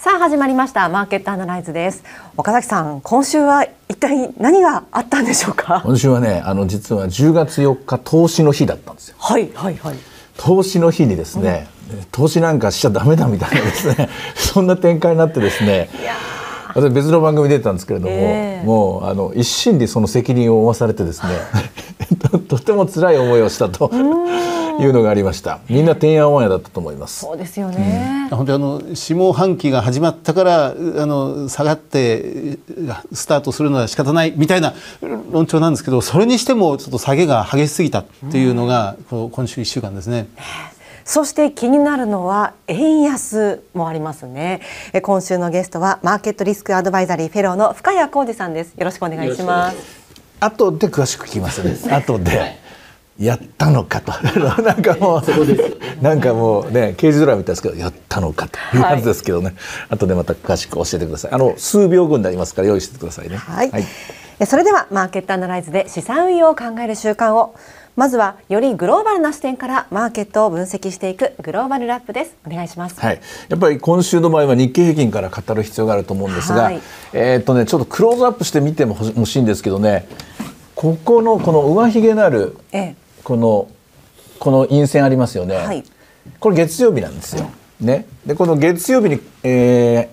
さあ始まりましたマーケットアナライズです岡崎さん今週は一体何があったんでしょうか今週はねあの実は10月4日投資の日だったんですよはいはいはい投資の日にですね、うん、投資なんかしちゃダメだみたいなですね そんな展開になってですね私別の番組出てたんですけれども、えー、もうあの一心でその責任を負わされてですね とても辛い思いをしたというのがありましたみんなてんやわんやだったと思いますそうですよね、うん、本当あの下半期が始まったからあの下がってスタートするのは仕方ないみたいな論調なんですけどそれにしてもちょっと下げが激しすぎたっていうのが、うん、今週一週間ですね。そして気になるのは円安もありますね。今週のゲストはマーケットリスクアドバイザリーフェローの深谷浩二さんです。よろしくお願いします。後で詳しく聞きますね 後でやったのかと なんかもうなんかもうね刑事ドラマみたいですけどやったのかというはずですけどね、はい、後でまた詳しく教えてくださいあの数秒後になりますから用意してくださいねはい、はい、それではマーケットアナライズで資産運用を考える習慣をまずはよりグローバルな視点からマーケットを分析していくグローバルラップですお願いします、はい、やっぱり今週の場合は日経平均から語る必要があると思うんですが、はい、えっとねちょっとクローズアップしてみても欲しいんですけどねここのこの上髭なるこのこの陰線ありますよね、はい、これ月曜日なんですよ、ねでこの月曜日にえー、っ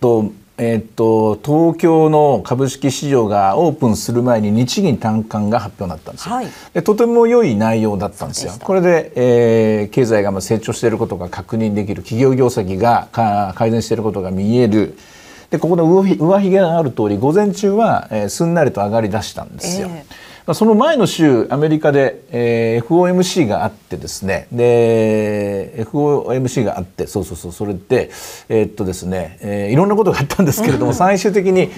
とえっと、東京の株式市場がオープンする前に日銀短観が発表になったんですよ、はい、でとても良い内容だったんですよこれで、えー、経済がまあ成長していることが確認できる企業業績が改善していることが見えるでここの上ひ上髭がある通り午前中は、えー、すんなりと上がりだしたんですよ、えーその前の週アメリカで、えー、FOMC があってですねで FOMC があってそうそうそうそれでえー、っとですね、えー、いろんなことがあったんですけれども最終的に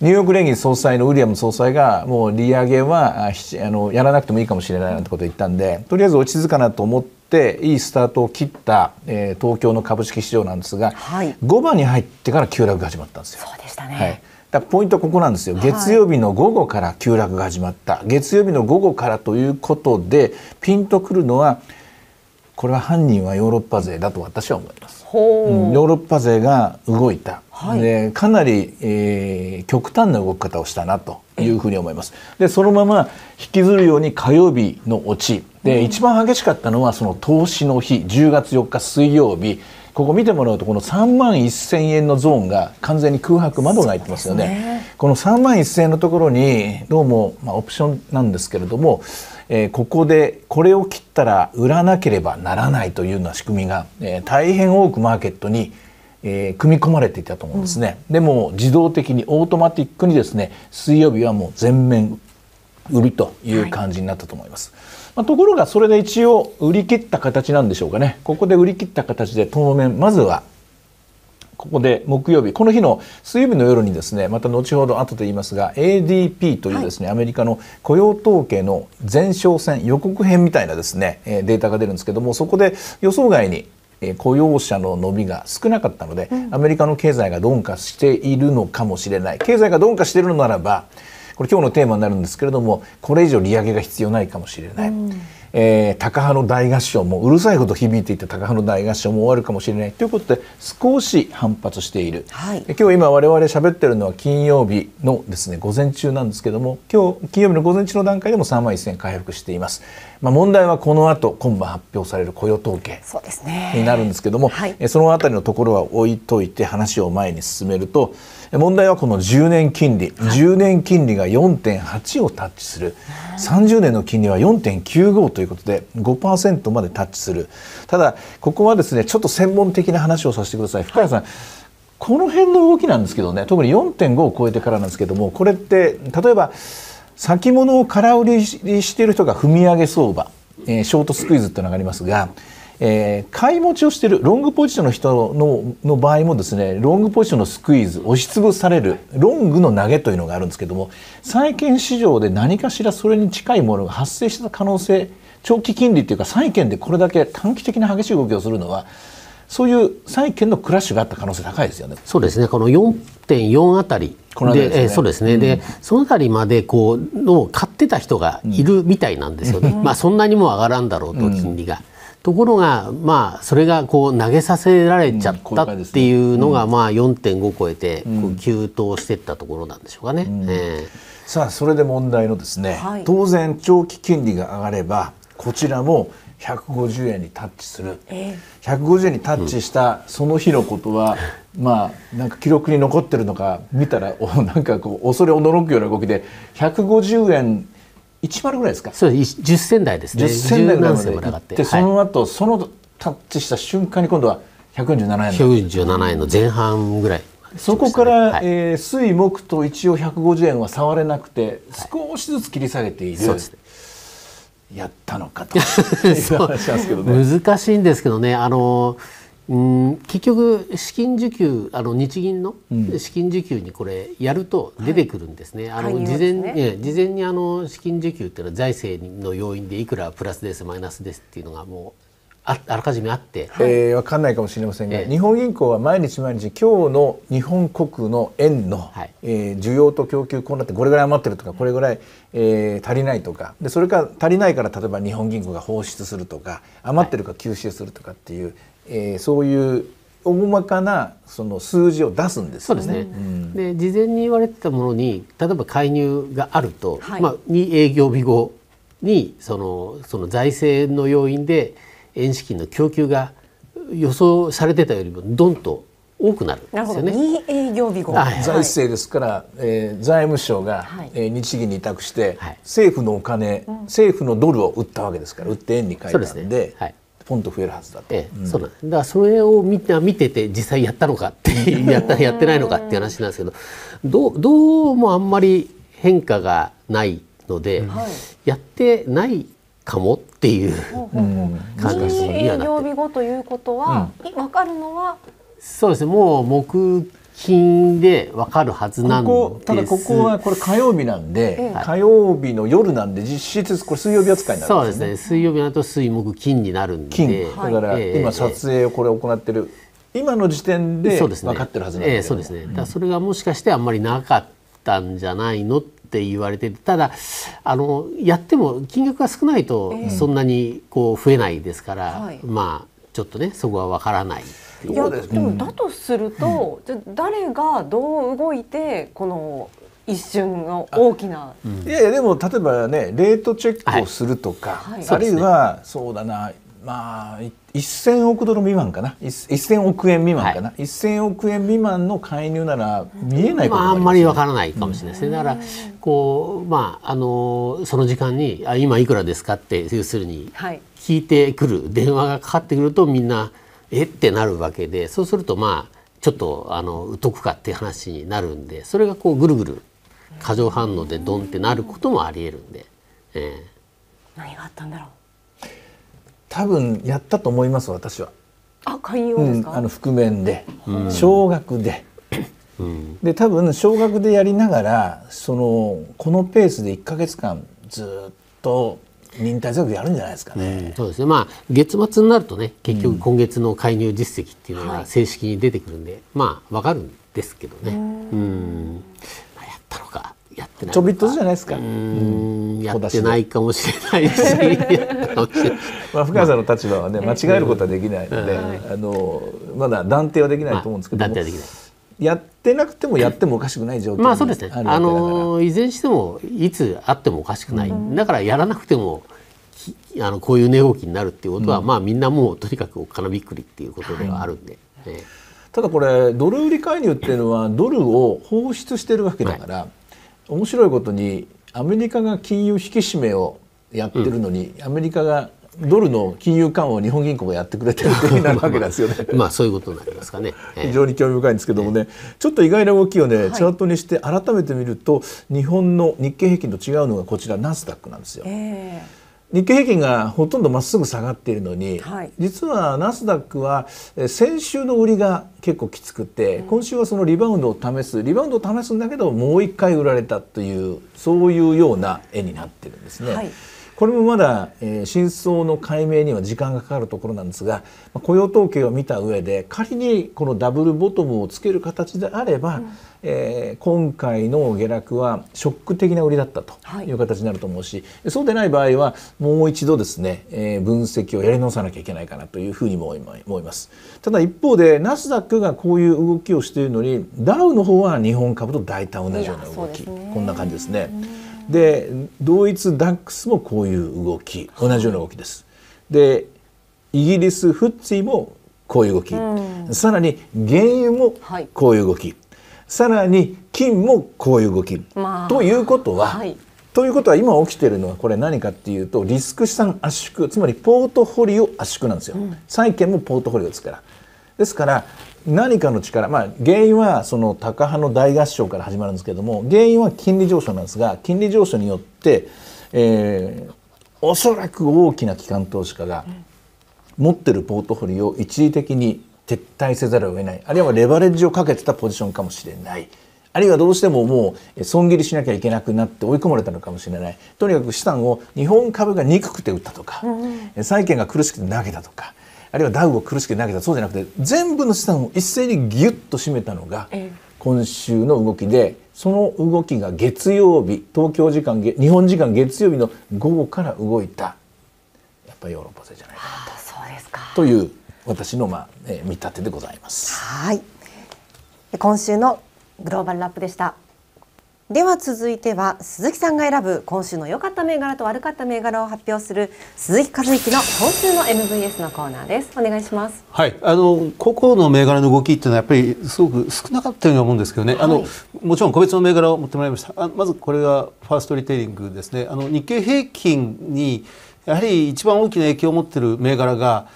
ニューヨーク連銀総裁のウィリアム総裁がもう利上げはあのやらなくてもいいかもしれないなんてことを言ったんでとりあえず落ち着かなと思っていいスタートを切った、えー、東京の株式市場なんですが、はい、5番に入ってから急落が始まったんですよ。そうでしたね、はいだポイントここなんですよ、月曜日の午後から急落が始まった、はい、月曜日の午後からということでピンとくるのはこれは犯人はヨーロッパ勢だと私は思います。うん、ヨーロッパ勢が動いた、はい、でかなり、えー、極端な動き方をしたなというふうに思います。でそのまま引きずるように火曜日の落ちで、うん、一番激しかったのはその投資の日10月4日水曜日ここ見てもらうとこの3万1000円のゾーンが完全に空白窓が開ってますよね、ね、この3万1千円のところにどうも、まあ、オプションなんですけれども、えー、ここでこれを切ったら売らなければならないというような仕組みが、えー、大変多くマーケットにえー、組み込まれていたと思うんですね、うん、でも自動的にオートマティックにですね水曜日はもう全面売りという感じになったと思います。はいまあ、ところがそれで一応売り切った形なんでしょうかねここで売り切った形で当面まずはここで木曜日この日の水曜日の夜にですねまた後ほど後で言いますが ADP というですね、はい、アメリカの雇用統計の前哨戦予告編みたいなですねデータが出るんですけどもそこで予想外に雇用者の伸びが少なかったので、うん、アメリカの経済が鈍化しているのかもしれない経済が鈍化しているのならばこれ今日のテーマになるんですけれどもこれ以上利上げが必要ないかもしれない。うんえー、高派の大合唱もうるさいほど響いていた高派の大合唱も終わるかもしれないということで少し反発している、はい、今日今我々喋ってるのは金曜日のですね午前中なんですけども今日金曜日の午前中の段階でも3万1000回復しています、まあ、問題はこの後今晩発表される雇用統計になるんですけどもそ、ねはい、その辺りのところは置いといて話を前に進めると問題はこの10年金利、はい、10年金利が4.8をタッチする30年の金利は4.95ということで5%までタッチするただここはですねちょっと専門的な話をさせてください深谷さん、はいこの辺の動きなんですけどね特に4.5を超えてからなんですけどもこれって例えば先物を空売りしている人が踏み上げ相場、えー、ショートスクイズっていうのがありますがえー、買い持ちをしているロングポジションの人のの場合もですねロングポジションのスクイーズ押しつぶされるロングの投げというのがあるんですけども債券市場で何かしらそれに近いものが発生した可能性長期金利というか債券でこれだけ短期的な激しい動きをするのはそういう債券のクラッシュがあった可能性高いですよね。そうですね。この4.4あたりで、ね、えそうですね。うん、で、そのあたりまでこうの買ってた人がいるみたいなんですよね。うん、まあそんなにも上がらんだろうと金利が。うところが、まあ、それがこう投げさせられちゃったっていうのが、まあ、4.5超えて急騰していったところなんでしょうかね。うんうん、さあそれで問題のですね、はい、当然長期金利が上がればこちらも150円にタッチする、えー、150円にタッチしたその日のことは、うん、まあなんか記録に残ってるのか見たらおなんかこう恐れ驚くような動きで150円1丸ぐらいですかそう10銭台ですね10銭台ぐらいまで上がってその後、はい、そのタッチした瞬間に今度は147円147円の前半ぐらい、ね、そこから、はい、えー、水木と一応150円は触れなくて少しずつ切り下げている、はい、やったのかと 難しいんですけどねあのうん結局資金需給あの日銀の資金需給にこれやると出てくるんですね。あの事前、ね、事前にあの資金需給っていうのは財政の要因でいくらプラスですマイナスですっていうのがもうああらかじめあって、えー、分かんないかもしれませんが、えー、日本銀行は毎日毎日今日の日本国の円の、はい、えー、需要と供給こうなってこれぐらい余ってるとかこれぐらい、えー、足りないとかでそれから足りないから例えば日本銀行が放出するとか余ってるか吸収するとかっていう、はい、えー、そういう大まかなその数字を出すんです、ね、そうですね。うん、で事前に言われてたものに例えば介入があると、はい、まあ2営業日後にそのその財政の要因で円資金の供給が予想されてたよりもどんと多くなるんですよね。営業日後、はい、財政ですから、えー、財務省が、はい、えー、日銀に委託して、はい、政府のお金、うん、政府のドルを売ったわけですから売って円に変えたんで。そうですねはいポンと増えるはずだと、ええうん、そうなんだからそれを見て見てて実際やったのかって やったやってないのかっていう話なんですけどどどうもあんまり変化がないので、うん、やってないかもっていう感じにはなってうん、営業日後ということは、うん、分かるのはそうですねもう目品でわかるはずなんですただここはこれ火曜日なんで、火曜日の夜なんで実質これ水曜日扱いになるんです、ね、そうですね水曜日だと水木金になるんで金だから今撮影をこれ行ってる、今の時点で分かってるはずなんです、ね、えー、そうですねだそれがもしかしてあんまりなかったんじゃないのって言われてただあのやっても金額が少ないとそんなにこう増えないですから、えーまあちょっとねそこは分からない。いやでもだとすると、じゃ誰がどう動いてこの一瞬の大きな、うん、いやいやでも例えばねレートチェックをするとか、はいあるいはそうだなまあ1000億ドル未満かな1000億円未満かな、はい、1000億円未満の介入なら見えないこと、ねまあ、あんまりわからないかもしれないですね、だからこうまああのその時間にあ今いくらですかって要するに聞いてくる電話がかかってくるとみんなえってなるわけでそうするとまあちょっとあの疎くかっていう話になるんでそれがこうぐるぐる過剰反応でドンってなることもありえるんで、えー、何があったんだろう多分やったと思います私は。あ寛容ですか、うん、あの覆面で少額で。うん、で多分少額でやりながらそのこのペースで1か月間ずっと忍耐強くやるんじゃないですかね、うん、そうですねまあ月末になるとね結局今月の介入実績っていうのが正式に出てくるんで、うんはい、まあわかるんですけどねうんやったのかやってないちょびっとじゃないですかうんやってないかもしれないし まあ深谷さんの立場はね間違えることはできないので、はい、あのまだ断定はできないと思うんですけど断定はできないやってなくてもやってもおかしくない状況まあそうですねあのいずれにしてもいつあってもおかしくない、うん、だからやらなくてもあのこういう値動きになるっていうことは、うん、まあみんなもうとにかくおっびっくりっていうことではあるんで、はい、ただこれドル売り介入っていうのはドルを放出してるわけだから、はい、面白いことにアメリカが金融引き締めをやってるのに、うん、アメリカがドルの金融緩和を日本銀行がやってくれてるってなるわけですよね。まあ、まあ、そういうことになりますかね。非常に興味深いんですけどもね、えー、ちょっと意外な動きをね、チャートにして改めて見ると、日本の日経平均と違うのがこちらナスダックなんですよ。えー日経平均がほとんどまっすぐ下がっているのに、はい、実はナスダックは先週の売りが結構きつくて、うん、今週はそのリバウンドを試すリバウンドを試すんだけどもう一回売られたというそういうような絵になってるんですね。はいこれもまだ、えー、真相の解明には時間がかかるところなんですが、雇用統計を見た上で仮にこのダブルボトムをつける形であれば、うん、えー、今回の下落はショック的な売りだったという形になると思うし、はい、そうでない場合はもう一度ですね、えー、分析をやり直さなきゃいけないかなというふうにも思います。ただ一方でナスダックがこういう動きをしているのにダウの方は日本株と大体同じような動き、ね、こんな感じですね。うんで同一ダックスもこういう動き同じような動きです。でイギリスフッツィもこういう動き、うん、さらに原油もこういう動き、はい、さらに金もこういう動き、まあ、ということは、はい、ということは今起きてるのはこれ何かっていうとリスク資産圧縮つまりポートフォリオ圧縮なんですよ、うん、債券もポートフォリオですからですから何かの力、まあ、原因はそのタカ派の大合唱から始まるんですけども原因は金利上昇なんですが金利上昇によって、えー、おそらく大きな機関投資家が持ってるポートフォリオを一時的に撤退せざるを得ないあるいはレバレッジをかけてたポジションかもしれない。あるいはどうしてももう損切りしなきゃいけなくなって追い込まれたのかもしれないとにかく資産を日本株が憎くて売ったとか、債券が苦しくて投げたとかあるいはダウを苦しく投げたそうじゃなくて全部の資産を一斉にぎゅっと締めたのが今週の動きでその動きが月曜日東京時間日本時間月曜日の午後から動いたやっぱりヨーロッパ勢じゃないかなと。そうですかという私の、まあえー、見立てでございます。はい今週のグローバルラップでした。では続いては鈴木さんが選ぶ今週の良かった銘柄と悪かった銘柄を発表する鈴木和之の今週の MVS のコーナーですお願いしますはいあの個々の銘柄の動きっていうのはやっぱりすごく少なかったように思うんですけどね、はい、あのもちろん個別の銘柄を持ってもらいましたあまずこれがファーストリテイリングですねあの日経平均にやはり一番大きな影響を持っている銘柄が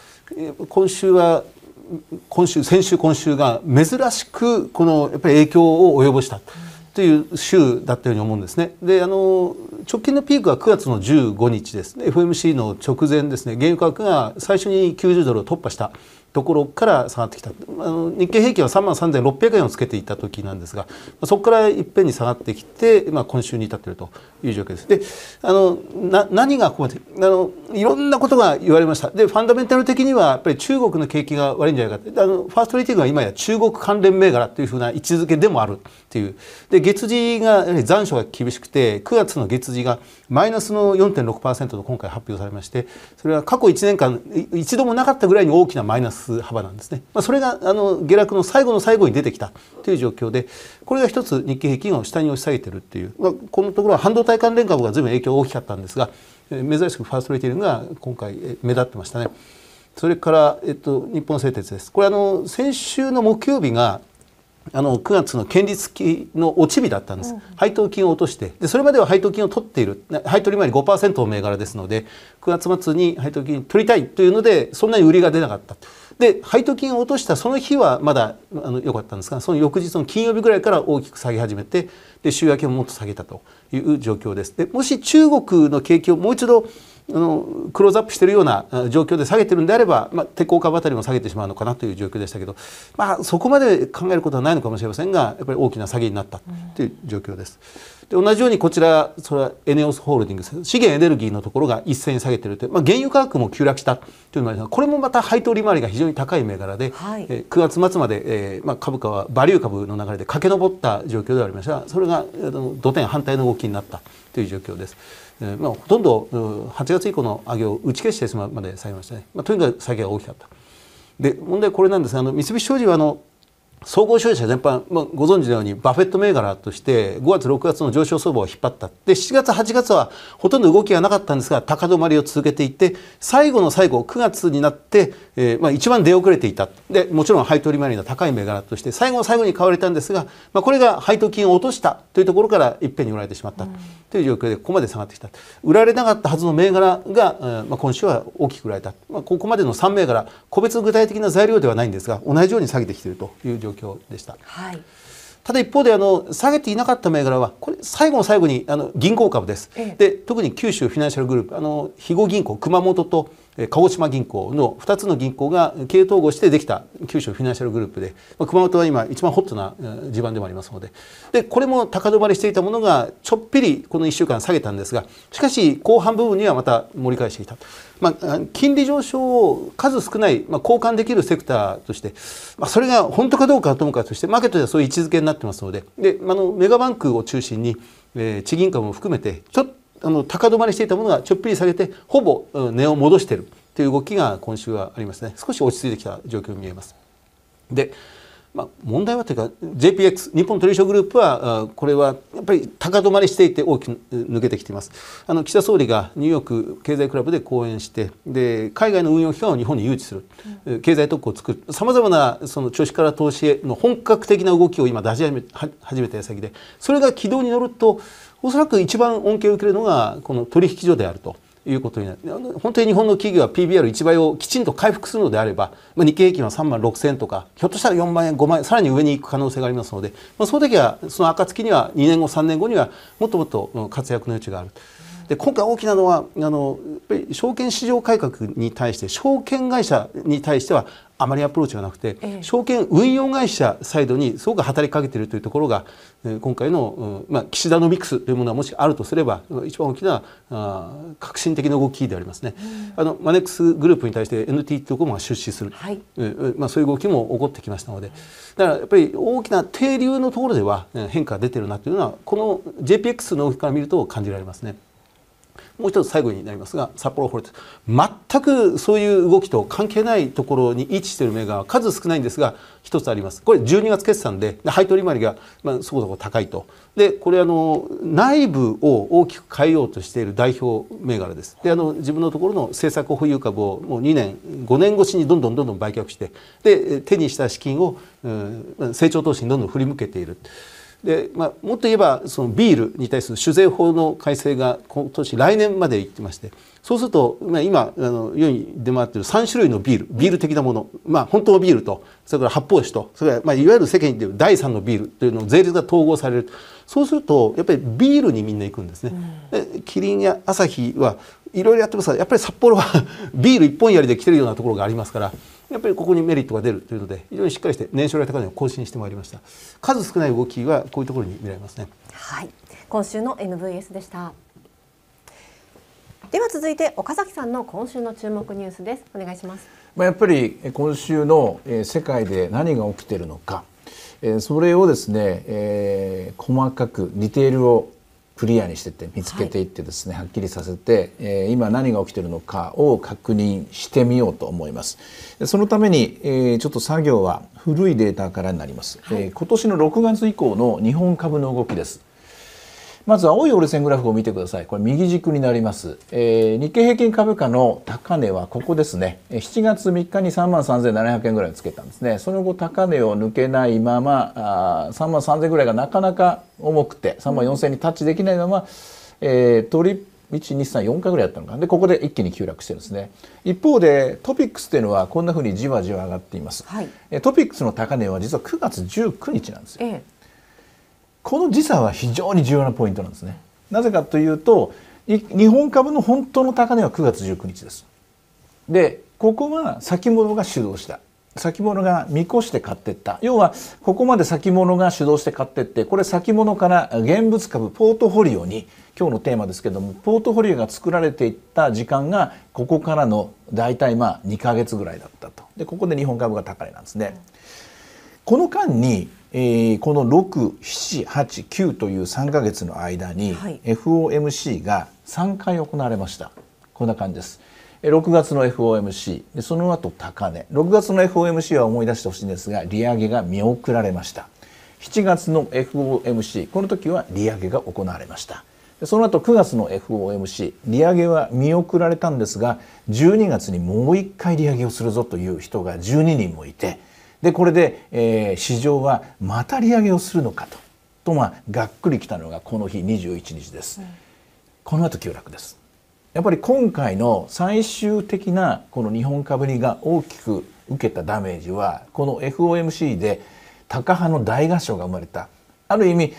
今週は今週先週今週が珍しくこのやっぱり影響を及ぼした。うんという週だったように思うんですね。であの直近のピークは9月の15日ですね FMC の直前ですね原油価格が最初に90ドルを突破したところから下がってきたあの日経平均は3万3600円をつけていた時なんですがそこからいっぺんに下がってきて、まあ、今週に至っているという状況です。であのな何がここまであのいろんなことが言われましたでファンダメンタル的にはやっぱり中国の景気が悪いんじゃないかあのファーストリーティングは今や中国関連銘柄というふうな位置づけでもあるていうで月次が残暑が厳しくて9月の月次がマイナスの4.6%と今回発表されましてそれは過去1年間一度もなかったぐらいに大きなマイナス幅なんですね、まあ、それがあの下落の最後の最後に出てきたという状況でこれが一つ日経平均を下に押し下げてるっていう、まあ、このところは半導体関連株が随分影響大きかったんですが珍しくファーストレーティングが今回目立ってましたね。それから、えっと、日本製鉄です。これあの先週の木曜日があの9月の権利付きの落ち日だったんです、うん、配当金を落としてでそれまでは配当金を取っている配当利回り5%の銘柄ですので9月末に配当金取りたいというのでそんなに売りが出なかったで配当金を落としたその日はまだあの良かったんですがその翌日の金曜日ぐらいから大きく下げ始めてで週明けももっと下げたという状況です。でもし中国の景気をもう一度あのクローズアップしているような状況で下げてるんであれば、まあ、鉄鋼株あたりも下げてしまうのかなという状況でしたけど、まあ、そこまで考えることはないのかもしれませんがやっぱり大きな下げになったという状況です。で同じようにこちらそれはエネオスホールディングス資源エネルギーのところが一斉に下げてるという、まあ、原油価格も急落したというのもありますこれもまた配当利回りが非常に高い銘柄で、はい、え9月末まで、えーまあ、株価はバリュー株の流れで駆け上った状況ではありましたがそれがあ土点反対の動きになったという状況です。えー、まあ、ほとんど8月以降の上げを打ち消してしまうまで下げましたね、まあ、とにかく下げが大きかった。で問題はこれなんですがあの三菱商事はあの総合消費者全般、まあ、ご存知のようにバフェット銘柄として5月6月の上昇相場を引っ張ったで7月8月はほとんど動きがなかったんですが高止まりを続けていて最後の最後9月になって、えーまあ、一番出遅れていたでもちろん配当利回りの高い銘柄として最後の最後に買われたんですが、まあ、これが配当金を落としたというところからいっぺんに売られてしまった、という状況でここまで下がってきた売られなかったはずの銘柄が、えーまあ、今週は大きく売られた、まあ、ここまでの3銘柄個別具体的な材料ではないんですが同じように下げてきているという状況状況でした。はいただ一方であの下げていなかった銘柄はこれ最後の最後にあの銀行株です、ええ、で特に九州フィナンシャルグループあの肥後銀行熊本と鹿児島銀行の2つの銀行が経営統合してできた九州フィナンシャルグループで、ま熊本は今一番ホットな地盤でもありますのででこれも高止まりしていたものがちょっぴりこの1週間下げたんですがしかし後半部分にはまた盛り返してきた、まあ、金利上昇を数少ない、まあ、交換できるセクターとして、まあ、それが本当かどうかはともかくとしてマーケットではそういう位置づけになってますのでであのメガバンクを中心に、えー、地銀株も含めてちょっとあの高止まりしていたものがちょっぴり下げてほぼ値を戻しているという動きが今週はありますね少し落ち着いてきた状況に見えます。でまあ、問題はというか JPX 日本取引所グループはこれはやっぱり高止まりしていて大きく抜けてきていますあの岸田総理がニューヨーク経済クラブで講演してで海外の運用機関を日本に誘致する経済特区を作るさまざまなその調子から投資への本格的な動きを今出し始め始めた矢先でそれが軌道に乗るとおそらく一番恩恵を受けるのがこの取引所であると。いうことになる本当に日本の企業は PBR1 倍をきちんと回復するのであれば、まあ、日経平均は3万6000円とかひょっとしたら4万円5万円さらに上に行く可能性がありますので、まあ、その時はその暁には2年後3年後にはもっともっと活躍の余地がある。で今回大きなのはあのやっぱり証券市場改革に対して証券会社に対してはあまりアプローチがなくて、ええ、証券運用会社サイドにすごく働きかけているというところが、え今回の、まあ、岸田のミックスというものはもしあるとすれば一番大きなあ革新的な動きでありますね、うん、あのマネックスグループに対して NTT ドコモが出資する、はいえまあ、そういう動きも起こってきましたのでだからやっぱり大きな停留のところでは変化が出てるなというのはこの JPX の動きから見ると感じられますね。もう一つ最後になりますが札幌ホール全くそういう動きと関係ないところに位置している銘柄は数少ないんですが一つありますこれ12月決算で配当利回りが、まあ、そこそこ高いとでこれあの内部を大きく変えようとしている代表銘柄ですであの自分のところの政策保有株をもう2年5年越しにどんどんどんどん売却してで手にした資金を、うん、成長投資にどんどん振り向けている。で、まあ、もっと言えばそのビールに対する酒税法の改正が今年来年までいってましてそうすると、まあ、今あの世に出回っている3種類のビールビール的なもの、まあ、本当のビールとそれから発泡酒とそれから、まあ、いわゆる世間に出る第3のビールというのを税率が統合されるそうするとやっぱりビールにみんな行くんですね。キリンやアサヒはいろいろやってますがやっぱり札幌は ビール一本やりで来てるようなところがありますから。やっぱりここにメリットが出るというので非常にしっかりして年初来高値を更新してまいりました数少ない動きはこういうところに見られますねはい今週の MVS でしたでは続いて岡崎さんの今週の注目ニュースですお願いしますまあやっぱり今週の世界で何が起きているのかそれをですね、えー、細かくディテールをクリアにしてって見つけていってですね、はい、はっきりさせて、えー、今何が起きてるのかを確認してみようと思いますそのために、えー、ちょっと作業は古いデータからになります、はい、えー、今年の6月以降の日本株の動きですまず青い折れ線グラフを見てください。これ右軸になります。えー、日経平均株価の高値はここですね。7月3日に3万3700円ぐらいつけたんですね。その後高値を抜けないまま、あ3万3000ぐらいがなかなか重くて、3万4000にタッチできないまま、えー、取り、1234回ぐらいやったのかでここで一気に急落してるんですね一方でトピックスというのはこんなふうにじわじわ上がっています、はい、トピックスの高値は実は9月19日なんですよ、ええこの時差は非常に重要なポイントなんですね。なぜかというと日本株の本当の高値は9月19日です。でここは先物が主導した先物が見越して買ってった要はここまで先物が主導して買ってってこれ先物から現物株ポートフォリオに今日のテーマですけどもポートフォリオが作られていった時間がここからの大体まあ2か月ぐらいだったとでここで日本株が高値なんですね。うんこの間に、えー、この6、7、8、9という3か月の間に、はい、FOMC が3回行われました。こんな感じです。6月の FOMC でその後高値6月の FOMC は思い出してほしいんですが利上げが見送られました7月の FOMC この時は利上げが行われましたその後9月の FOMC 利上げは見送られたんですが12月にもう1回利上げをするぞという人が12人もいてでこれで、えー、市場はまた利上げをするのかとと、まあ、がっくりきたのがこの日21日です、うん、この後急落ですやっぱり今回の最終的なこの日本株にが大きく受けたダメージはこの FOMC で高派の大合唱が生まれたある意味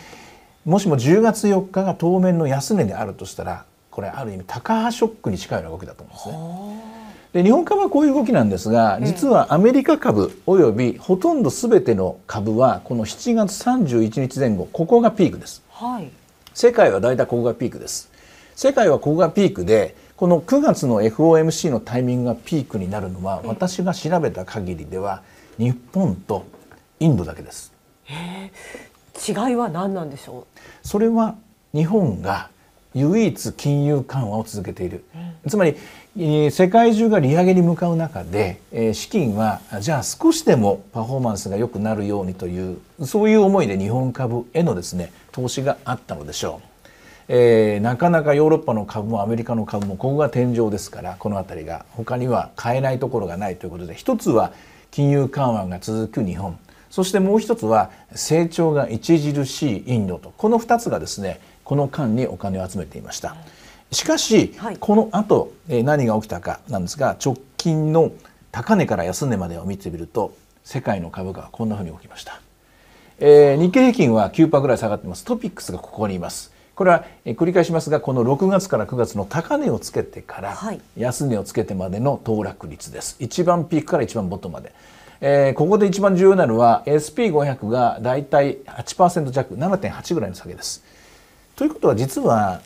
もしも10月4日が当面の安値であるとしたらこれある意味高派ショックに近いような動きだと思うんですね。で日本株はこういう動きなんですが、実はアメリカ株およびほとんどすべての株はこの7月31日前後ここがピークです、はい、世界は大体ここがピークです世界はここがピークでこの9月の FOMC のタイミングがピークになるのは私が調べた限りでは日本とインドだけです違いは何なんでしょうそれは日本が唯一金融緩和を続けている、つまり世界中が利上げに向かう中で資金はじゃあ少しでもパフォーマンスが良くなるようにというそういう思いで日本株へのですね投資があったのでしょう、えー、なかなかヨーロッパの株もアメリカの株もここが天井ですからこの辺りが他には買えないところがないということで一つは金融緩和が続く日本そしてもう一つは成長が著しいインドとこの2つがですねこの間にお金を集めていました。うんしかし、はい、このあと、えー、何が起きたかなんですが直近の高値から安値までを見てみると世界の株価はこんなふうに起きました、えー、日経平均は9%ぐらい下がってますトピックスがここにいますこれは、えー、繰り返しますがこの6月から9月の高値をつけてから安値をつけてまでの騰落率です一番ピークから一番ボトまでえー、ここで一番重要なのは SP500 がだいたい8%弱7.8ぐらいの下げです。ということは実は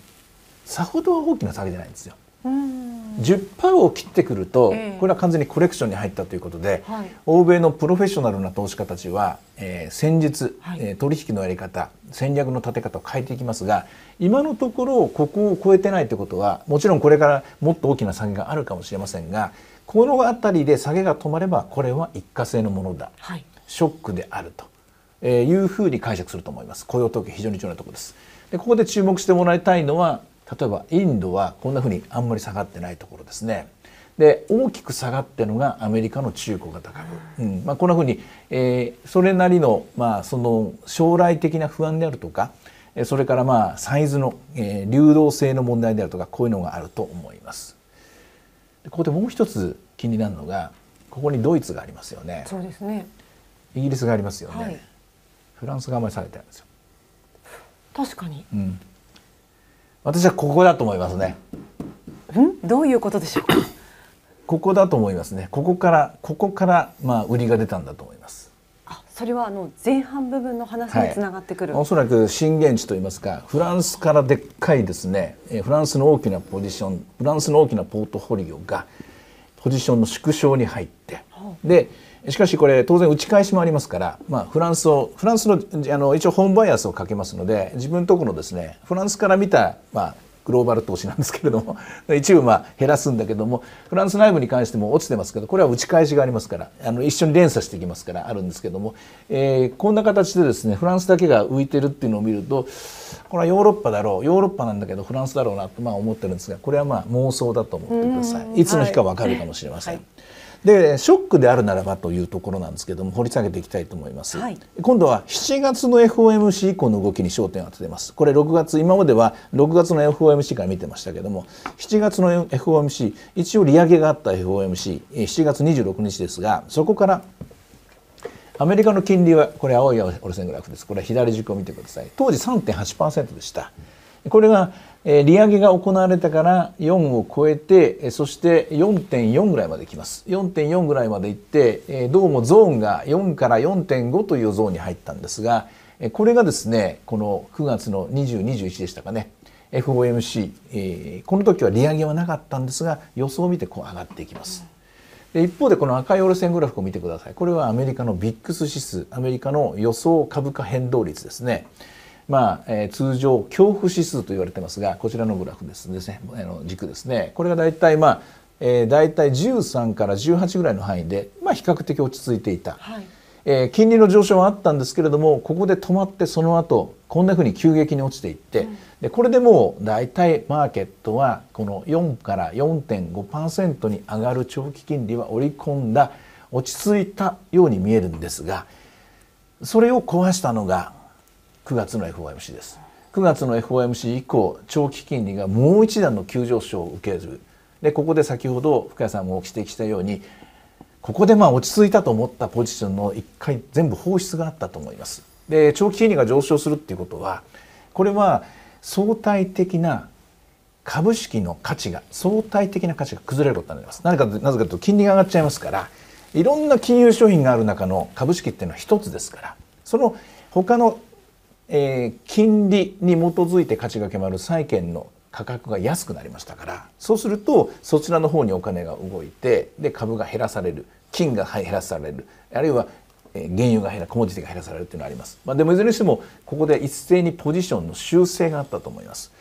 さほど大きな下げじゃないんですよ。10%を切ってくると、これは完全にコレクションに入ったということで、はい、欧米のプロフェッショナルな投資家たちは、えー、戦術、はい、え取引のやり方戦略の立て方を変えていきますが今のところここを超えてないということはもちろんこれからもっと大きな下げがあるかもしれませんがこの辺りで下げが止まればこれは一過性のものだ、はい、ショックであると、えいうふうに解釈すると思います雇用統計非常に重要なところです。でここで注目してもらいたいのは例えばインドはこんなふうにあんまり下がってないところですね。で大きく下がってるのがアメリカの中古型株、うんまあ、こんなふうに、えー、それなりの,、まあその将来的な不安であるとかそれからまあサイズの、えー、流動性の問題であるとかこういうのがあると思います。ここでもう一つ気になるのがここにドイツがありますよね。そうですねイギリスがありますよね。はい、フランスがあまり下げていんですよ。確かに、うん、私はここだと思いますね。うんどういうことでしょうかここだと思いますね。ここからここからまあ売りが出たんだと思います。あ、それはあの前半部分の話につながってくる。はい、おそらく震源地といいますか、フランスからでっかいですね。え、フランスの大きなポジション、フランスの大きなポートフォリオがポジションの縮小に入って、で。しかしこれ当然打ち返しもありますから、まあ、フランスをフランスのあの一応ホームバイアスをかけますので自分とこのですねフランスから見た、まあ、グローバル投資なんですけれども 一部まあ減らすんだけどもフランス内部に関しても落ちてますけどこれは打ち返しがありますからあの一緒に連鎖していきますからあるんですけども、えー、こんな形でですねフランスだけが浮いてるっていうのを見るとこれはヨーロッパだろうヨーロッパなんだけどフランスだろうなとまあ思ってるんですがこれはまあ妄想だと思ってください。いつの日かわかるかもしれません、はいでショックであるならばというところなんですけども掘り下げていきたいと思います、はい、今度は7月の FOMC 以降の動きに焦点を当ててますこれ6月今までは6月の FOMC から見てましたけども7月の FOMC 一応利上げがあった FOMC7 月26日ですがそこからアメリカの金利はこれ青い折れ線グラフですこれ左軸を見てください当時3.8%でした、うんこれが利上げが行われたから4を超えてそして4.4ぐらいまで来ます4.4ぐらいまで行ってどうもゾーンが4から4.5というゾーンに入ったんですがこれがですねこの9月の2021でしたかね FOMC この時は利上げはなかったんですが予想を見てこう上がっていきます。一方でこの赤い折れ線グラフを見てくださいこれはアメリカのビックス指数アメリカの予想株価変動率ですね。まあえー、通常恐怖指数と言われてますがこちらのグラフですねあの軸ですねこれが大体まあ、えー、大体13から18ぐらいの範囲で、まあ、比較的落ち着いていた、はい、えー、金利の上昇はあったんですけれどもここで止まってその後こんなふうに急激に落ちていって、うん、でこれでもう大体マーケットはこの4から4.5%に上がる長期金利は織り込んだ落ち着いたように見えるんですがそれを壊したのが9月の FOMC です9月の FOMC 以降長期金利がもう一段の急上昇を受けるでここで先ほど深谷さんも指摘したようにここでまあ落ち着いたと思ったポジションの一回全部放出があったと思います。で長期金利が上昇するっていうことはこれは相対的な株式の価値が相対的な価値が崩れることになります。何かなぜかというと金利が上がっちゃいますからいろんな金融商品がある中の株式っていうのは一つですからその他のえー、金利に基づいて価値が決まる債券の価格が安くなりましたからそうするとそちらの方にお金が動いてで株が減らされる金が減らされるあるいは原油が減らコモディティが減らされるというのがあります、まあ、でもいずれにしてもここで一斉にポジションの修正があったと思います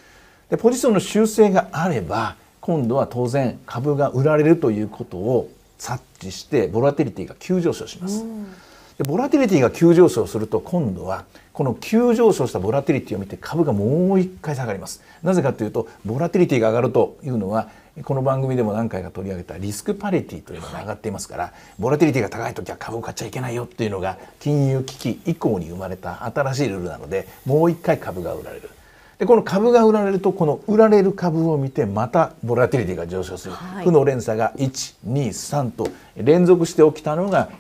でポジションの修正があれば今度は当然株が売られるということを察知してボラティリティが急上昇します、うんでボラティリティが急上昇すると今度はこの急上昇したボラティリティを見て株がもう一回下がりますなぜかというとボラティリティが上がるというのはこの番組でも何回か取り上げたリスクパリティというのが上がっていますから、ボラティリティが高い時は株を買っちゃいけないよっていうのが金融危機以降に生まれた新しいルールなのでもう一回株が売られる。でこの株が売られるとこの売られる株を見てまたボラティリティが上昇する、負の連鎖が123と連続して起きたのが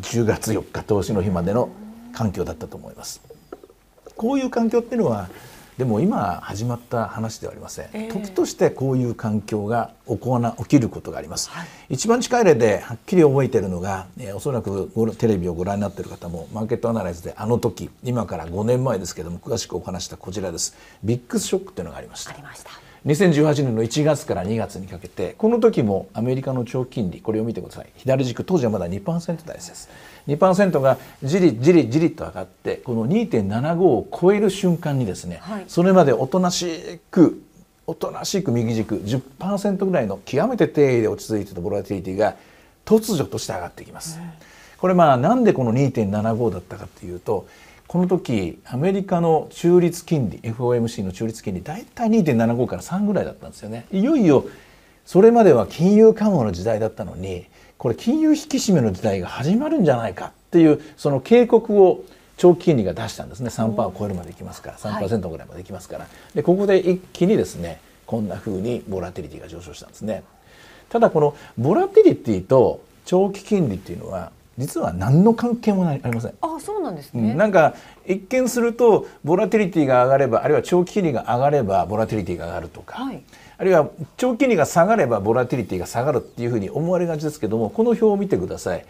10月4日投資の日までの環境だったと思います。こういう環境っていうのはでも今始まった話ではありません、えー、時としてこういう環境が起こな起きることがあります、はい、一番近い例ではっきり覚えているのが、えー、おそらくごテレビをご覧になっている方もマーケットアナライズであの時今から5年前ですけども詳しくお話したこちらですビッグショックっていうのがありましたありました2018年の1月から2月にかけてこの時もアメリカの長期金利これを見てください左軸当時はまだ2%台です2%がじりじりじりと上がってこの2.75を超える瞬間にですね、はい、それまでおとなしくおとなしく右軸10%ぐらいの極めて低位で落ち着いてたボラティリティが突如として上がってきます。これまあなんでこの2.75だったかというとこの時アメリカの中立金利 FOMC の中立金利大体2.75から3ぐらいだったんですよね。いよいよそれまでは金融緩和の時代だったのにこれ金融引き締めの時代が始まるんじゃないかっていうその警告を長期金利が出したんですね3%を超えるまでいきますから3%ぐらいまでいきますから、はい、でここで一気にですねこんなふうにボラティリティが上昇したんですね。ただこのボラティリティと長期金利っていうのは実は何の関係もありません。あ、そうなんですね、なんか一見するとボラティリティが上がれば、あるいは長期金利が上がればボラティリティが上がるとか、はい、あるいは長期金利が下がればボラティリティが下がるっていうふうに思われがちですけども、この表を見てください。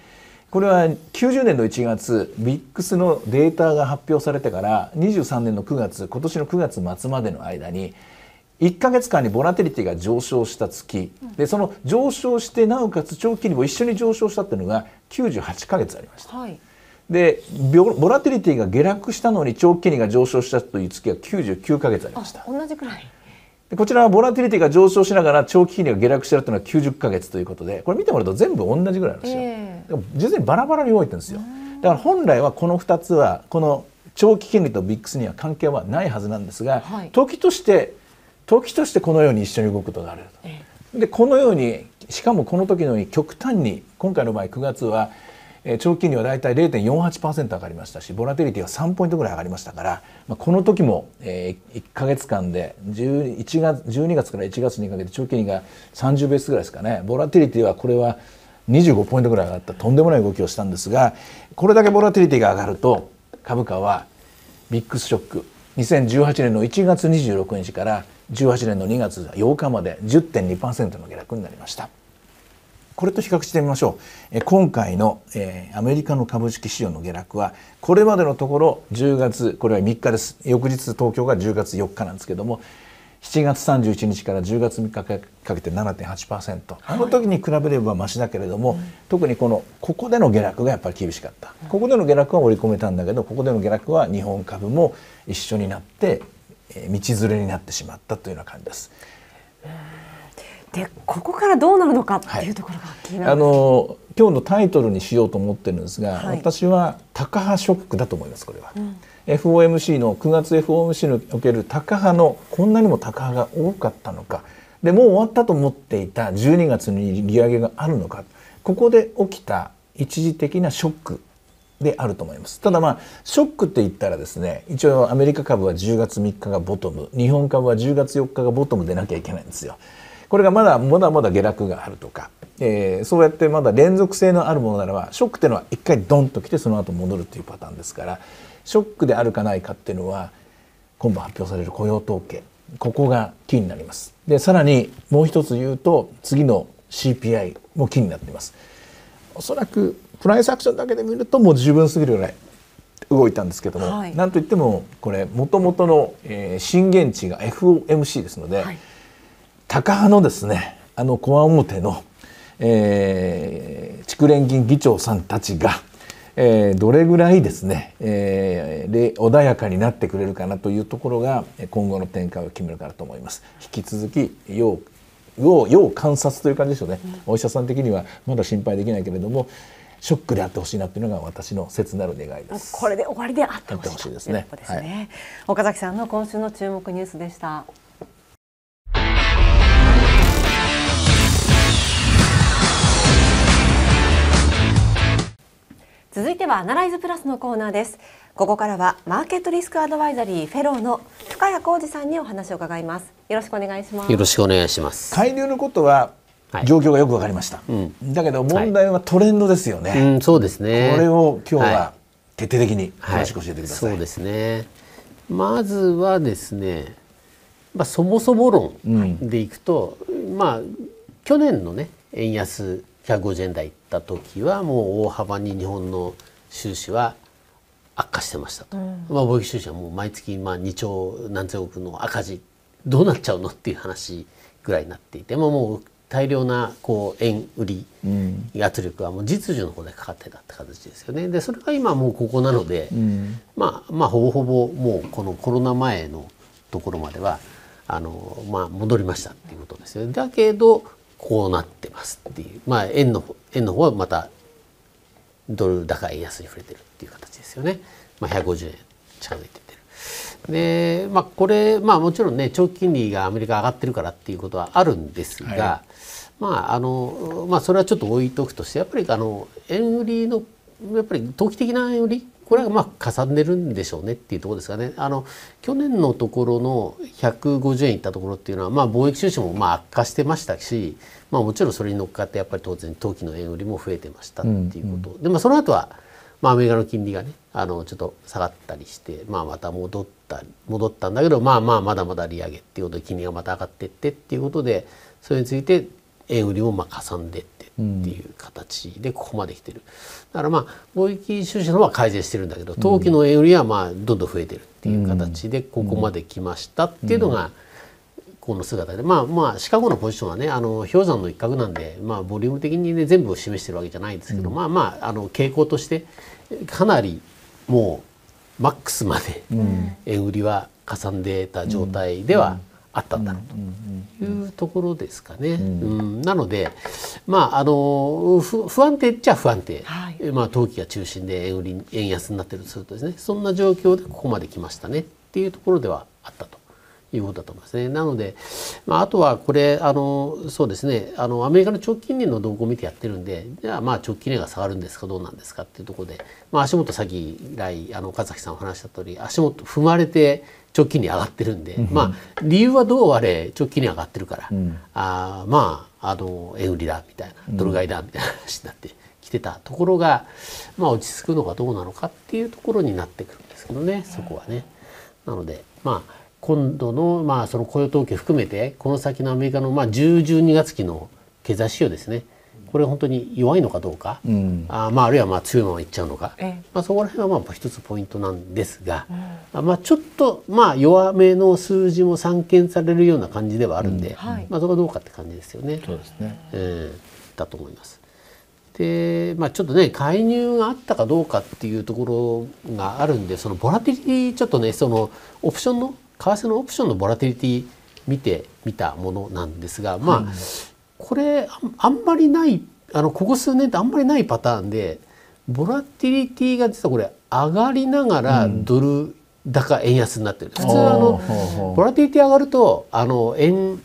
これは90年の1月ビックスのデータが発表されてから23年の9月今年の9月末までの間に1か月間にボラティリティが上昇した月、でその上昇してなおかつ長期にも一緒に上昇したっていうのが98か月ありました。はい、でボラティリティが下落したのに長期金利が上昇したという月は99か月ありました同じくらいでこちらはボラティリティが上昇しながら長期金利が下落したというのは90か月ということでこれ見てもらうと全部同じぐらいなんですよ、えー、全バラバラに動いてるんですよだから本来はこの2つはこの長期金利とビックスには関係はないはずなんですが、はい、時として時としてこのように一緒に動くとある。でこのようにしかもこの時のように極端に今回の場合9月は長期金利は大体0.48%上がりましたしボラティリティは3ポイントぐらい上がりましたから、まあ、この時も、え1か月間で11月12月から1月にかけて長期金利が30ベースぐらいですかねボラティリティはこれは25ポイントぐらい上がったとんでもない動きをしたんですがこれだけボラティリティが上がると株価はビッグショック2018年の1月26日から18年の2月8日まで10.2%の下落になりました。これと比較してみましょう。今回の、えアメリカの株式市場の下落は、これまでのところ10月、これは3日です。翌日東京が10月4日なんですけども、7月31日から10月3日かけて7.8%、あの時に比べればましだけれども、特にこのここでの下落がやっぱり厳しかった、ここでの下落は織り込めたんだけどここでの下落は日本株も一緒になってえー、道連れになってしまったというような感じです。でここからどうなるのかっていうところが気になる、はい、あの今日のタイトルにしようと思ってるんですが、はい、私は高派ショックだと思いますこれは、うん、FOMC の9月 FOMC における高派のこんなにも高派が多かったのかでもう終わったと思っていた12月に利上げがあるのかここで起きた一時的なショックであると思いますただまあショックって言ったらですね一応アメリカ株は10月3日がボトム日本株は10月4日がボトムでなきゃいけないんですよ。これがまだまだまだ下落があるとか、えー、そうやってまだ連続性のあるものならばショックっていうのは一回ドンと来てその後戻るというパターンですからショックであるかないかっていうのは今晩発表される雇用統計ここがキーになります。でさらにもう一つ言うと次の CPI もキーになっています。おそらくプライスアクションだけで見るともう十分すぎるぐらい動いたんですけども、はい、なんといってもこれもともとの、えー、震源地が FOMC ですので、はい、高派のですねあの小表の、えー、連銀議長さんたちが、えー、どれぐらいですね、えー、穏やかになってくれるかなというところが今後の展開を決めるかなと思います。引き続きを要観察という感じでしょうね、お医者さん的にはまだ心配できないけれどもショックであってほしいなというのが私の切なる願いですこれで終わりであってほしいですね、ねはい、岡崎さんの今週の注目ニュースでした続いてはアナライズプラスのコーナーですここからはマーケットリスクアドバイザリーフェローの深谷浩二さんにお話を伺いますよろしくお願いしますよろしくお願いします介入のことは状況がよくわかりました、はいうん、だけど問題はトレンドですよね、はいうん、そうですねこれを今日は徹底的に詳しく教えてください、はい、そうですねまずはですねまあそもそも論でいくと、うん、まあ去年のね円安150円台行った時はもう大幅に日本の収支は悪化してましたと、うん、まあ、貿易収支はもう毎月まあ2兆何千億の赤字どうなっちゃうのっていう話ぐらいになっていて、まあ、もう大量なこう円売り圧力はもう実需の方でかかってたって形ですよねでそれが今もうここなので、うん、まあ、まあほぼほぼもうこのコロナ前のところまではあの、まあ、戻りましたっていうことですよね。だけどこうなってますっていう、まあ、円の円の方はまたドル高円安に触れてるっていう形ですよね。まあ、150円近づいててる。で、まあ、これ、まあ、もちろんね、長期金利がアメリカ上がってるからっていうことはあるんですが、はい、まあ、あの、まあ、それはちょっと置いとくとして、やっぱり、あの、円売りの、やっぱり投機的な円売りこれはまあ重ねるんでしょうねっていうところですかね。あの去年のところの150円いったところっていうのはまあ貿易収支もまあ悪化してましたし、まあ、もちろんそれに乗っかってやっぱり当然投機の円売りも増えてましたっていうこと、うんうん、で、もその後はまあ、アメリカの金利がねあのちょっと下がったりして、まあ、また戻った戻ったんだけどまあまあまだまだ利上げっていうことで金利がまた上がってってっていうことでそれについて円売りもまあかさんでってっていう形でここまで来てる、だからまあ貿易収支の方は改善してるんだけど投機の円売りはまあどんどん増えてるっていう形でここまで来ましたっていうのが、校の姿でまあまあシカゴのポジションはねあの氷山の一角なんで、まあ、ボリューム的に、ね、全部を示してるわけじゃないんですけど、うん、まあまああの傾向としてかなりもうマックスまで円売りはかさんでた状態ではあったんだろうというところですかね。うん、なのでまああの不安定っちゃ不安定、はい、まあ投機が中心で円売り円安になってるとするとですねそんな状況でここまで来ましたねっていうところではあったと。いうことだと思いますね。なので、まあ、あとはこれあのそうですねあのアメリカの長期金利の動向を見てやってるんでじゃあまあ長期金利が下がるんですかどうなんですかっていうところで、まあ、足元先き来あの岡崎さんお話した通り足元踏まれて直近に上がってるんで、うん、まあ理由はどうあれ直近に上がってるから、うん、あまああの円売りだみたいなドル買いだみたいな話になってきてたところが、まあ、落ち着くのかどうなのかっていうところになってくるんですけどねそこはね。なのでまあ今度の,、まあその雇用統計含めてこの先のアメリカの、まあ、1012月期の経済指標ですねこれ本当に弱いのかどうか、うん、あまあ、あるいはまあ強いままいっちゃうのか、まあ、そこら辺はまあ一つポイントなんですが、うん、まあ、ちょっとまあ弱めの数字も散見されるような感じではあるんで、うんはい、まあ、そこはどうかって感じですよね。そうですね、えー、だと思います。でまあ、ちょっとね介入があったかどうかっていうところがあるんでそのボラティリティちょっとねそのオプションの為替のオプションのボラティリティ見てみたものなんですがまあ、これあんまりないあのここ数年ってあんまりないパターンでボラティリティが実はこれ上がりながらドル高円安になってる、うん、普通あのボラティリティ上がるとあの円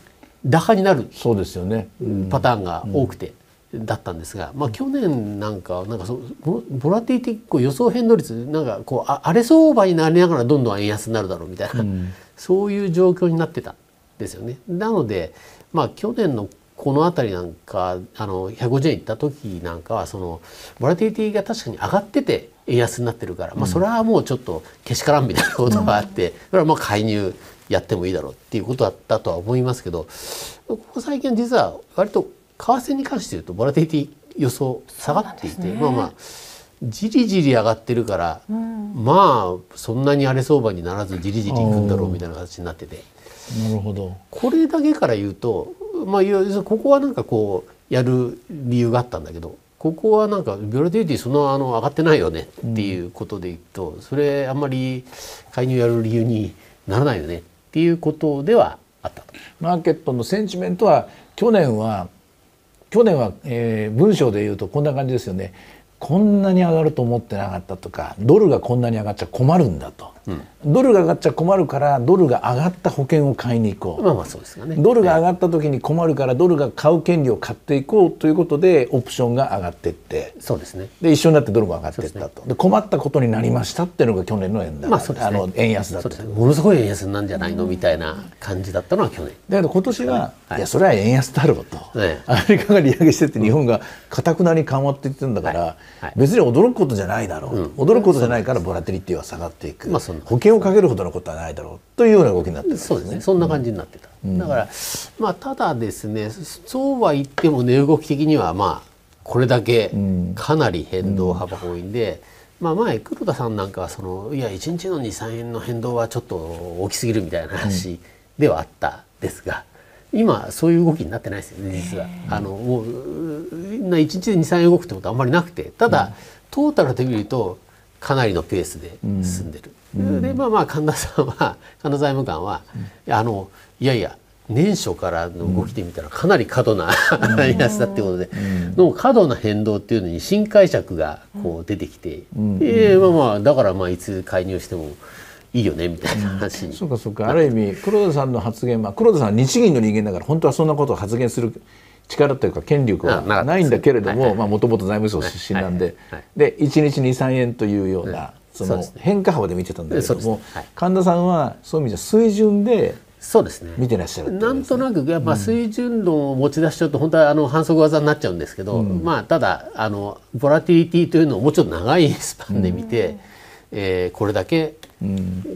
高になるそうですよね、パターンが多くて。だったんですが、まあ、去年なんかなんかそボラティリティこう予想変動率なんかこうあ荒れ相場になりながらどんどん円安になるだろうみたいな、うんそういう状況になってたんですよね。なので、まあ、去年のこの辺りなんかあの150円いった時なんかはそのボラティリティが確かに上がってて円安になってるから、まあ、それはもうちょっとけしからんみたいなことがあって、それはまあ介入やってもいいだろうっていうことだったとは思いますけどここ最近実は割と為替に関して言うとボラティリティ予想下がっていて、ね、まあまあじりじり上がってるから、うん、まあそんなに荒れ相場にならずじりじりいくんだろうみたいな形になっててなるほどこれだけから言うと、まあ、ここはなんかこうやる理由があったんだけどここはなんかビオラディティそのあの上がってないよねっていうことでいくと、うん、それあんまり介入やる理由にならないよねっていうことではあったマーケットのセンチメントは去年は去年は、えー、文章で言うとこんな感じですよね。こんなに上がると思ってなかったとかドルがこんなに上がっちゃ困るんだとドルが上がっちゃ困るからドルが上がった保険を買いに行こう,、まあ、そうですね、ドルが上がった時に困るからドルが買う権利を買っていこうということでオプションが上がっていってそうです、ね、で一緒になってドルも上がっていったとで、困ったことになりましたっていうのが去年の円だ、まあそうですあの円安だった、ものすごい円安なんじゃないのみたいな感じだったのは去年だけど今年は、い、やそれは円安だろうと、アメリカが利上げしてって日本がかたくなに緩和っていってるんだから、別に驚くことじゃないだろう、驚くことじゃないからボラテリティは下がっていく、まあ、そん、保険をかけるほどのことはないだろうというような動きになってね、そうですねそんな感じになってた、うん、だから、まあ、ただですねそうは言っても値、動き的にはまあこれだけかなり変動幅が多いんで、うん、まあ、前黒田さんなんかはそのいや1日の23円の変動はちょっと大きすぎるみたいな話ではあったですが。今そういう動きになってないですよね実は。あのもう1日で23円動くってことはあんまりなくてただ、うん、トータルで見るとかなりのペースで進んでる。うん、でまあまあ神田さんは 神田財務官は、うん、あのいやいや年初からの動きで見たらかなり過度な円、うん、安 だってことで、の過度な変動っていうのに新解釈がこう出てきて、うん、えー、まあまあだからまあいつ介入してもいいよねみたいな話に、そうかそうかある意味黒田さんの発言、まあ、黒田さんは日銀の人間だから本当はそんなことを発言する力というか権力はないんだけれどももともと財務省出身なんで、で1日23円というような、その変化幅で見てたんだけども、神田さんはそういう意味じゃ水準でそうですね見てらっしゃる、なんとなくやっぱ水準論を持ち出しちゃうと本当はあの反則技になっちゃうんですけど、うん、まあただあのボラティリティというのをもうちょっと長いスパンで見て、うん、えー、これだけ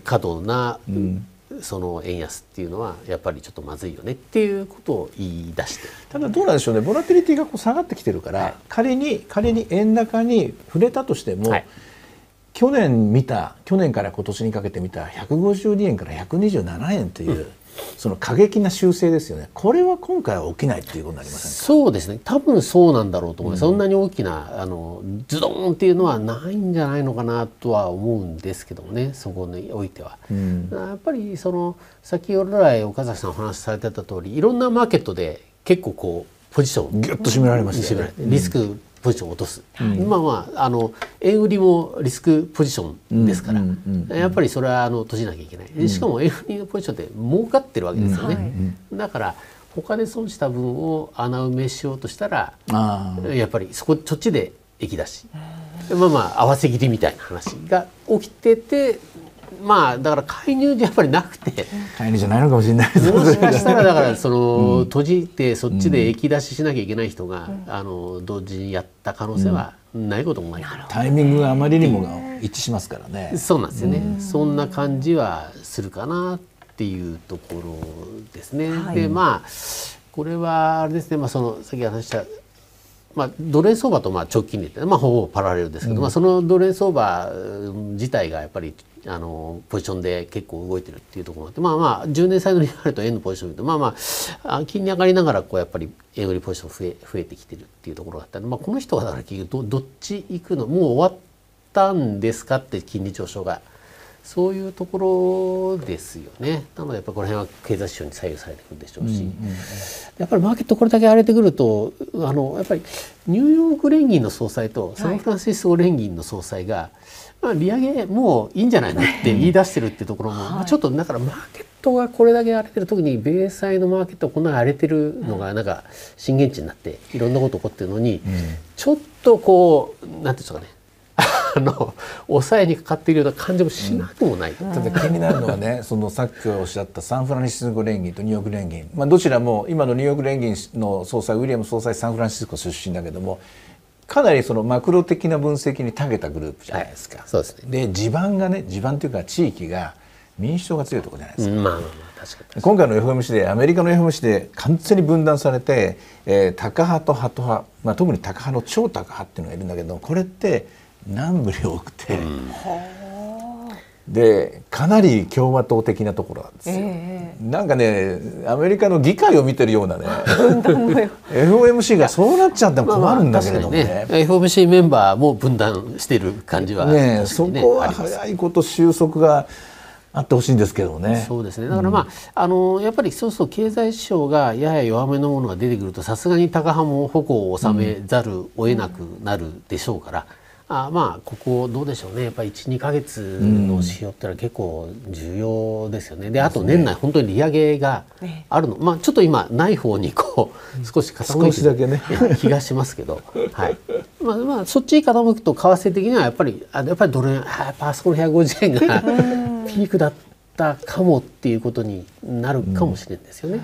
過度な、うんその円安っていうのはやっぱりちょっとまずいよねっていうことを言い出してただどうなんでしょうねボラティリティがこう下がってきてるから、はい、仮に仮に円高に触れたとしても、はい、去年見た去年から今年にかけて見た152円から127円という、うんその過激な修正ですよねこれは今回は起きないっていうことになりませんそうですね多分そうなんだろうと思います、うん、そんなに大きなあのズドンっていうのはないんじゃないのかなとは思うんですけどもねそこにおいては、うん、やっぱりその先ほど来岡崎さんお話しされてた通りいろんなマーケットで結構こうポジションギュッと締められました、ね、リスクポジションを落とす、はい、今はあの円売りもリスクポジションですから、やっぱりそれはあの閉じなきゃいけない、しかも円売りのポジションって儲かってるわけですよね、はい、だから他で損した分を穴埋めしようとしたらやっぱりそこそっちで益出しまあまあ合わせ切りみたいな話が起きててまあだから介入じゃやっぱりなくて介入じゃないのかもしれないですもしかしたらだからその、閉じてそっちで駅出ししなきゃいけない人が、あの同時にやった可能性はないこともない、かタイミングがあまりにも一致しますからねそうなんですよね、そんな感じはするかなっていうところですね、でまあこれはあれですね、まあ、そのさっき話したまあ、奴隷相場とまあ直近でまあ、ほぼパラレルですけど、うん、まあ、その奴隷相場自体がやっぱりあのポジションで結構動いてるっていうところがあってまあまあ10年債のリアルと円のポジション見るとまあまあ金利上がりながらこうやっぱり円売りポジション増え増えてきてるっていうところがあったので、まあ、この人はだから結局どどっち行くのもう終わったんですかって金利上昇が。そういうところですよね。なのでやっぱこの辺は経済指標に左右されてくるでしょうし、うんうんうん、やっぱりマーケットこれだけ荒れてくるとあのやっぱりニューヨーク連銀の総裁とサンフランシスコ連銀の総裁が、はいまあ、利上げもういいんじゃないのって言い出してるってところも、はい、まあ、ちょっとだからマーケットがこれだけ荒れてる特に米債のマーケットがこんなに荒れてるのがなんか震源地になっていろんなこと起こってるのに、うん、ちょっとこうなんていうんですかね あの抑えにかかっているような感じもしなくもない、うん、ただ気になるのはね そのさっきおっしゃったサンフランシスコ連銀とニューヨーク連銀、まあ、どちらも今のニューヨーク連銀の総裁ウィリアム総裁サンフランシスコ出身だけどもかなりそのマクロ的な分析に長けたグループじゃないですか。はい、そうですね。で地盤がね地盤というか地域が民主党が強いところじゃないですか。まあ、まあ、確かに今回の f m c でアメリカの f m c で完全に分断されて、えー、タカ派とハト派、まあ特にタカ派の超タカ派っていうのがいるんだけど、これって南部に多くて。うんでかなり共和党的なところなんですよ、えー、なんかねアメリカの議会を見てるようなね FOMC がそうなっちゃっても困るんだけれどもね,、まあ、ね FOMC メンバーも分断してる感じはね、ね、そこは早いこと収束があってほしいんですけどね。そうですね。だからまあ、うん、あのやっぱりそうそう経済指標がやや弱めのものが出てくるとさすがに高派も矛を収めざるを得なくなるでしょうから。うんあまあここどうでしょうねやっぱり12か月の指用ってのは結構重要ですよね、うん、であと年内本当に利上げがあるの、まあ、ちょっと今ない方にこう少し傾いて 気がしますけど、はいまあまあ、そっちに傾くと為替的にはやっぱりあやっぱりドル円やっぱあそこの150円がピークだったかもっていうことになるかもしれないですよね。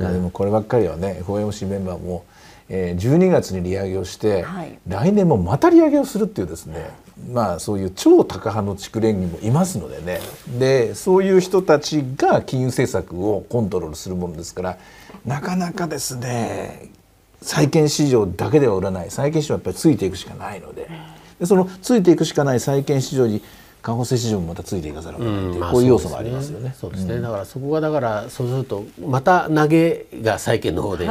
うん、でもこればっかりはね FOMC メンバーもえ12月に利上げをして、はい、来年もまた利上げをするっていうですね、まあ、そういう超高派の蓄電銀もいますのでねでそういう人たちが金融政策をコントロールするものですからなかなかですね債券市場だけでは売らない債券市場はやっぱりついていくしかないのででそのついていくしかない債券市場に為替市場もまたついていかざるを得ない、こういう要素もありますよね。そうですね。すねだからそこがだからそうするとまた投げが債券の方で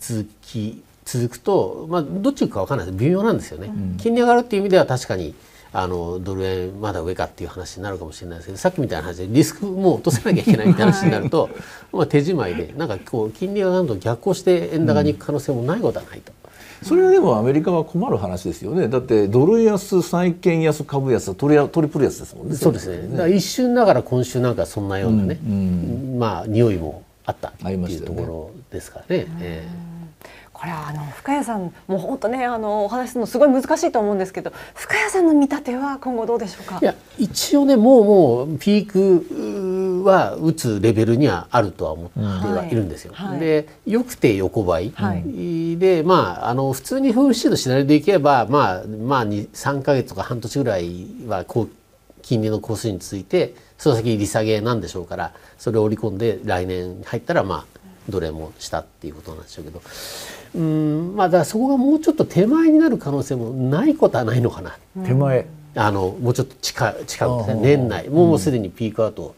続き続くと、まあ、どっち行くか分からない微妙なんですよね。金利上がるっていう意味では確かにあのドル円まだ上かっていう話になるかもしれないですけどさっきみたいな話でリスクも落とさなきゃいけないって話になると、まあ手じまいでなんかこう金利がなんと逆行して円高に行く可能性もないことはないと。それはでもアメリカは困る話ですよねだってドル安債券安株安トリトリプル安ですもんねそうですね、だ一瞬ながら今週なんかそんなようなね、うんうん、まあ匂いもあったっていうところですからね。ねこれはあの深谷さんも本当ねあのお話すのすごい難しいと思うんですけど深谷さんの見立ては今後どうでしょうかいや一応ねもうもうピークは打つレベルにはあるとは思ってはいるんですよ。はい、でよくて横ばい、はい、でまああの普通に風刺のシナリオでいけばまあまあ3か月とか半年ぐらいはこう金利の高水についてその先利下げなんでしょうからそれを織り込んで来年入ったらまあどれもしたっていうことなんでしょうけどうんまあ、だそこがもうちょっと手前になる可能性もないことはないのかな手前あのもうちょっと近近くですね年内もうすでにピークアウト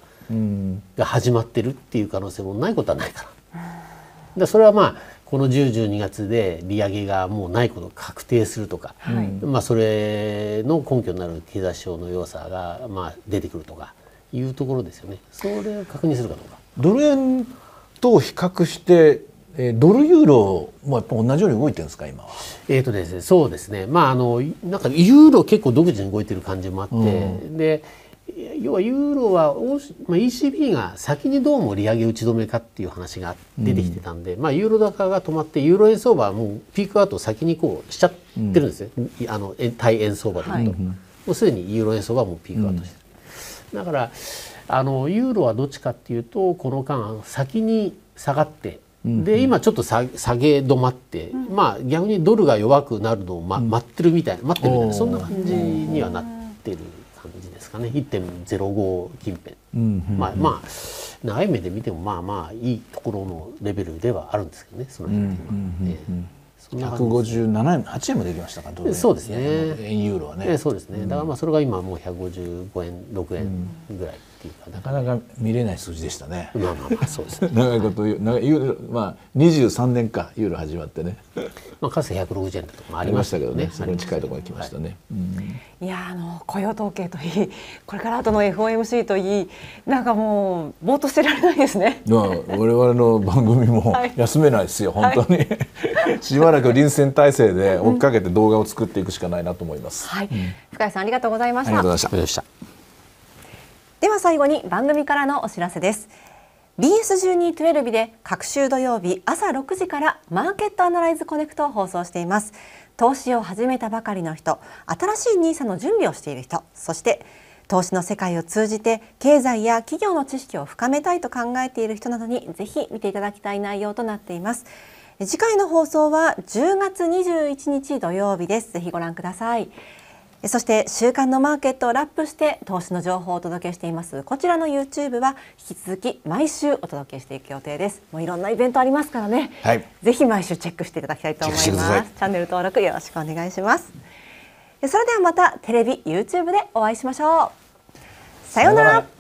が始まってるっていう可能性もないことはないかな。でそれはまあこの1012月で利上げがもうないことを確定するとか、はい、まあ、それの根拠になる経済指の要さがまあ出てくるとかいうところですよねそれを確認するかどうか。ドル円と比較してえー、ドルユーロもやっぱ同じように動いてるんですか今は。えっ、ー、とですね、そうですね。まああのなんかユーロ結構独自に動いてる感じもあって、うん、で要はユーロは、まあ、ECB が先にどうも利上げ打ち止めかっていう話が出てきてたんで、うん、まあユーロ高が止まってユーロ円相場はもうピークアウト先にこうしちゃってるんですよ、うん、あの対円相場でいうと、はい、もうすでにユーロ円相場はもうピークアウトしてる。だからあのユーロはどっちかっていうとこの間先に下がってで今ちょっと下げ止まって、まあ逆にドルが弱くなるのを、ま、待ってるみたいな待ってるみたいなそんな感じにはなってる感じですかね1.05近辺、うんうんうん、まあまあ長い目で見てもまあまあいいところのレベルではあるんですけどねその辺は、うんうんえー、157円8円もできましたかどうそうですね円ユーロはね、えそうですねだからまあそれが今もう155円6円ぐらい。うんっていうのはなかなか見れない数字でしたね。まあまあまあそうです、ね、長いことユーロまあ二十三年かユーロ始まってね。まあかつて160円だとかありましたけどね。それに近いところに来ましたね。いやあの雇用統計といいこれから後の FOMC といいなんかもうぼーっとしてられないですね。まあ我々の番組も休めないですよ、はい、本当に、はい、しばらく臨戦態勢で追っかけて動画を作っていくしかないなと思います。はい、深谷さんありがとうございました。ありがとうございました。では最後に番組からのお知らせです BS1212 で各週土曜日朝6時からマーケットアナライズコネクトを放送しています投資を始めたばかりの人新しい NISA の準備をしている人そして投資の世界を通じて経済や企業の知識を深めたいと考えている人などにぜひ見ていただきたい内容となっています次回の放送は10月21日土曜日ですぜひご覧くださいそして週間のマーケットをラップして投資の情報をお届けしていますこちらの YouTube は引き続き毎週お届けしていく予定ですもういろんなイベントありますからね、はい、ぜひ毎週チェックしていただきたいと思いますチャンネル登録よろしくお願いしますそれではまたテレビ YouTube でお会いしましょうさようなら